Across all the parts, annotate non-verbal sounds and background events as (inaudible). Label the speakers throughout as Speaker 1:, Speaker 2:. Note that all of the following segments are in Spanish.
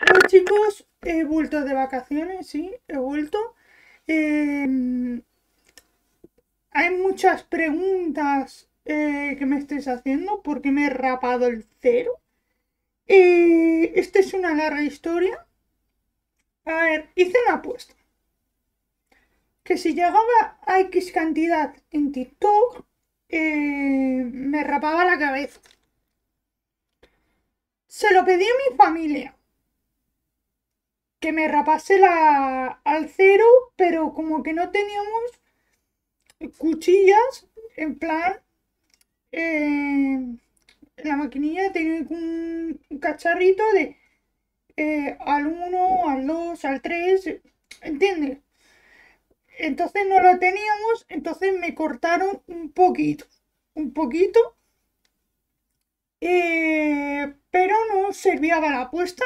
Speaker 1: Hola chicos, he vuelto de vacaciones, sí, he vuelto. Em, hay muchas preguntas eh, que me estés haciendo, porque me he rapado el cero? Eh, esta es una larga historia. A ver, hice una apuesta. Que si llegaba a X cantidad en TikTok, eh, me rapaba la cabeza. Se lo pedí a mi familia que me rapase la, al cero, pero como que no teníamos cuchillas, en plan, eh, la maquinilla tenía un, cacharrito de eh, al 1, al 2, al 3, ¿entiendes? Entonces no lo teníamos, entonces me cortaron un poquito, un poquito, eh, pero no servía para la apuesta.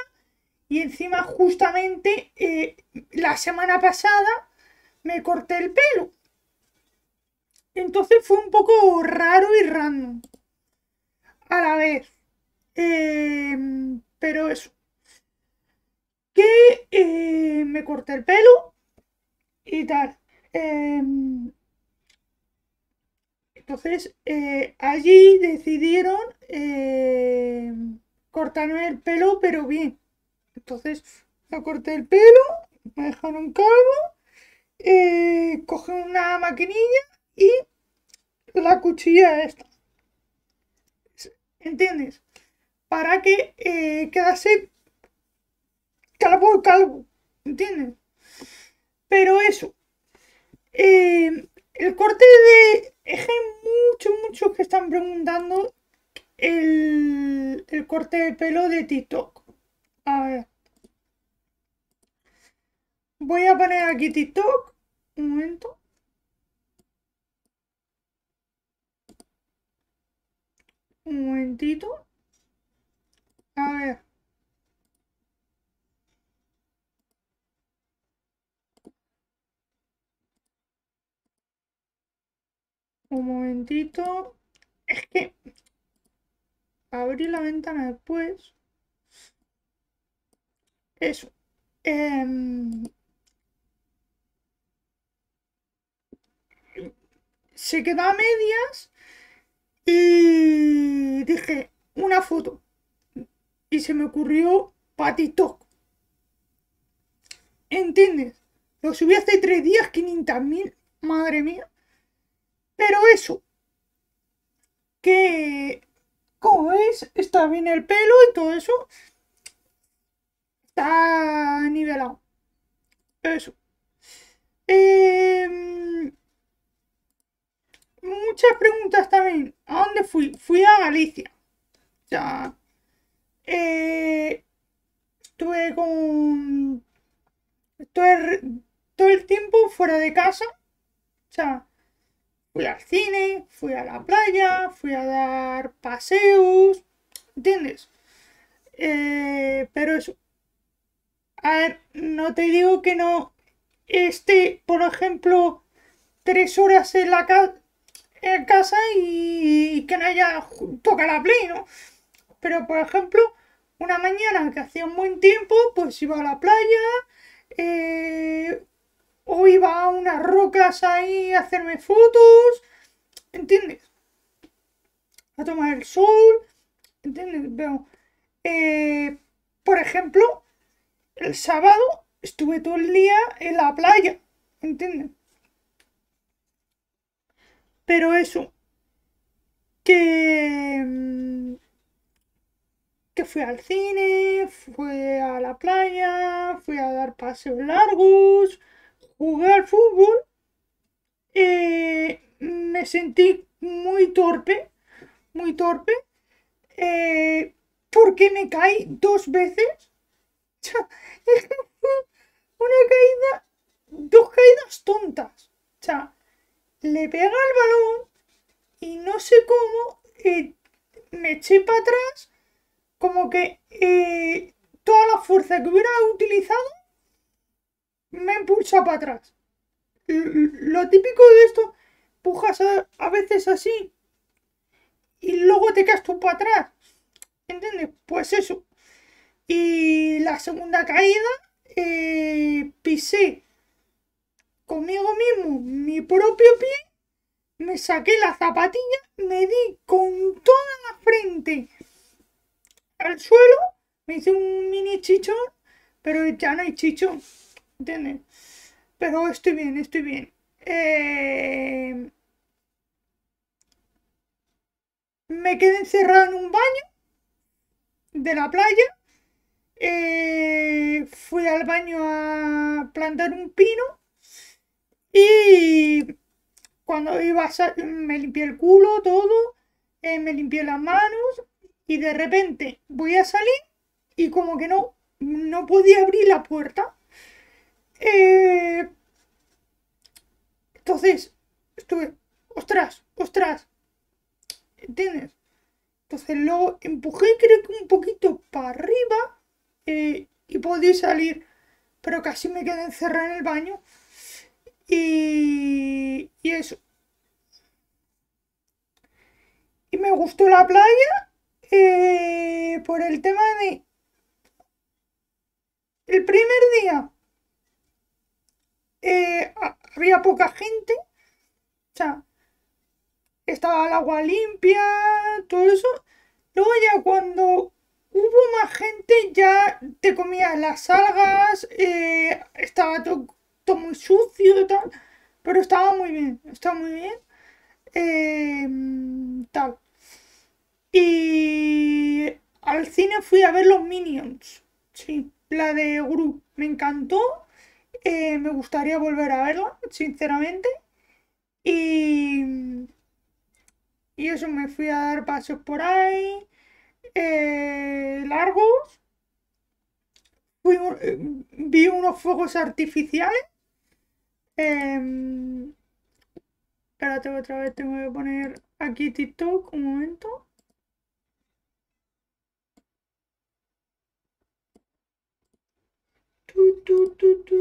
Speaker 1: Y encima justamente eh, la semana pasada me corté el pelo. Entonces fue un poco raro y random. A la vez. Em, pero eso. Que eh, me corté el pelo y tal. Em, entonces eh, allí decidieron em, cortarme el pelo, pero bien. Entonces me corté el pelo, me dejaron calvo, coge eh, cogí una maquinilla y la cuchilla esta. ¿Entiendes? Para que eh, quedase calvo calvo. ¿Entiendes? Pero eso. Eh, el corte de... Es que hay muchos, muchos que están preguntando el, el corte de pelo de TikTok. Voy a poner aquí TikTok. Un momento. Un momentito. A ver. Un momentito. Es que Abrir la ventana después. Eso. Eh, se quedó a medias y dije, una foto. Y se me ocurrió patito ¿Entiendes? Lo subí hace tres días, mil madre mía. Pero eso, que como veis, está bien el pelo y todo eso. Está nivelado. Eso. Em, muchas preguntas también. ¿A dónde fui? Fui a Galicia. Ya. Eh, estuve con. Estuve todo el tiempo fuera de casa. Ya. Fui al cine, fui a la playa, fui a dar paseos. ¿Entiendes? Eh, pero eso. no te digo que no esté, por ejemplo, tres horas en la casa en casa y, que no haya toca la play, ¿no? Pero, por ejemplo, una mañana que hacía un buen tiempo, pues iba a la playa eh, o iba a unas rocas ahí a hacerme fotos, ¿entiendes? A tomar el sol, ¿entiendes? Eh, por ejemplo, el sábado estuve todo el día en la playa, ¿entiendes? Pero eso, que, mm, que fui al cine, fui a la playa, fui a dar paseos largos, jugué al fútbol, eh, me sentí muy torpe, muy torpe, eh, porque me caí dos veces. (laughs) (laughs) una caída, dos caídas tontas. O le pega el balón y no sé cómo eh, me eché para atrás, como que eh, toda la fuerza que hubiera utilizado me impulsa para atrás. Lo típico de esto, pujas a, veces así y luego te quedas tú para atrás. ¿Entiendes? Pues eso. Y la segunda caída, eh, pisé conmigo mismo mi propio pie, me saqué la zapatilla, me di con toda la frente al suelo, me hice un mini chichón, pero ya no hay chichón, ¿entiendes? Pero estoy bien, estoy bien. Eh, me quedé encerrado en un baño de la playa. Eh, fui al baño a plantar un pino y cuando iba a salir, me limpié el culo, todo, eh, me limpié las manos y de repente voy a salir y como que no, no podía abrir la puerta. Eh, entonces, estuve, ostras, ostras, ¿entiendes? Entonces lo empujé creo que un poquito para arriba eh, y podía salir, pero casi me quedé encerrada en el baño. Y, eso. Y me gustó la playa eh, por el tema de... El primer día eh, había poca gente. O sea, estaba el agua limpia, todo eso. Luego ya cuando hubo más gente ya te comías las algas, eh, estaba todo muy sucio y tal, pero estaba muy bien, estaba muy bien. Em, tal. Y al cine fui a ver los Minions, sí, la de Gru, me encantó, eh, me gustaría volver a verla, sinceramente. Y, y eso, me fui a dar pasos por ahí, eh, largos. Eh, vi unos fuegos artificiales Em, espérate, otra vez tengo que poner aquí TikTok un momento. Tu, tu, tu, tu.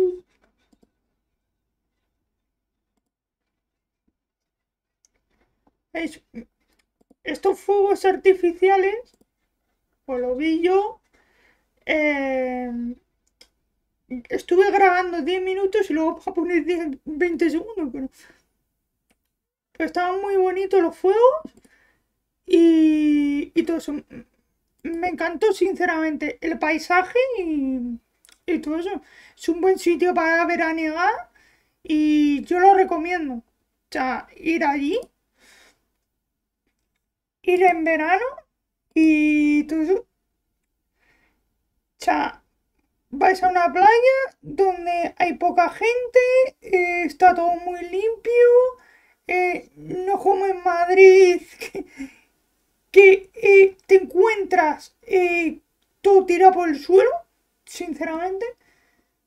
Speaker 1: estos fuegos artificiales, pues lo vi Eh, estuve grabando 10 minutos y luego voy a poner 20 segundos, pero... estaban muy bonitos los fuegos y, todo eso. Me encantó sinceramente el paisaje y, todo eso. Es un buen sitio para veranear y yo lo recomiendo. O ir allí, ir en verano y todo eso. O sea, Vais a una playa donde hay poca gente, eh, está todo muy limpio, eh, no como en Madrid, (laughs) que, eh, te encuentras todo tirado por el suelo, sinceramente,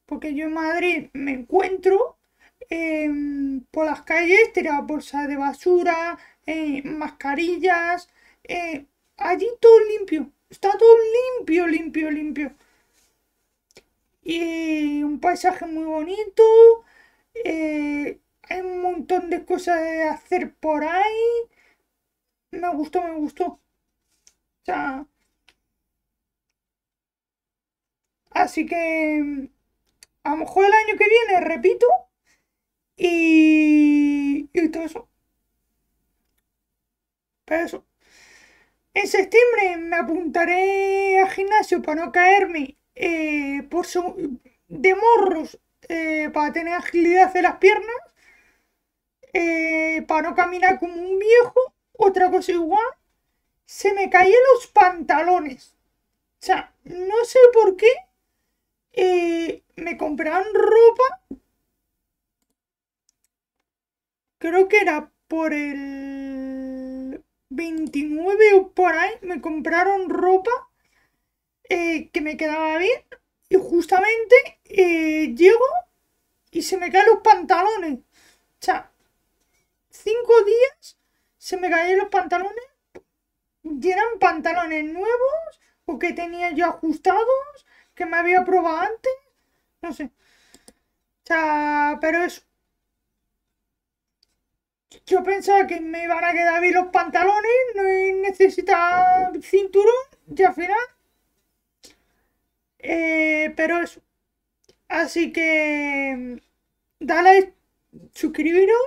Speaker 1: porque yo en Madrid me encuentro em, por las calles tirado bolsas de basura, mascarillas, allí todo limpio, está todo limpio, limpio, limpio y un paisaje muy bonito. Eh, hay un montón de cosas de hacer por ahí. Me gustó, me gustó. O sea, así que mm, a lo mejor el año que viene, repito, y, y todo eso. Pero eso. En septiembre me apuntaré al gimnasio para no caerme eh, por de morros eh, para tener agilidad de las piernas, eh, para no caminar como un viejo, otra cosa igual, se me caían los pantalones. O sea, no sé por qué me compraron ropa. Creo que era por el 29 o por ahí. Me compraron ropa eh, que me quedaba bien y justamente eh, llego y se me caen los pantalones. O sea, cinco días se me caen los pantalones y eran pantalones nuevos o que tenía yo ajustados, que me había probado antes, no sé. O sea, pero eso Yo pensaba que me iban a quedar bien los pantalones, no necesitaba cinturón ya al final eh, pero eso. Así que dale, suscribiros.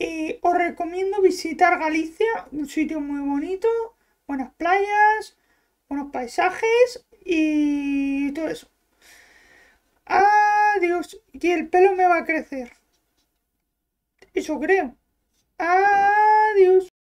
Speaker 1: y os recomiendo visitar Galicia, un sitio muy bonito, buenas playas, buenos paisajes y todo eso. Adiós. Y el pelo me va a crecer. Eso creo. Adiós.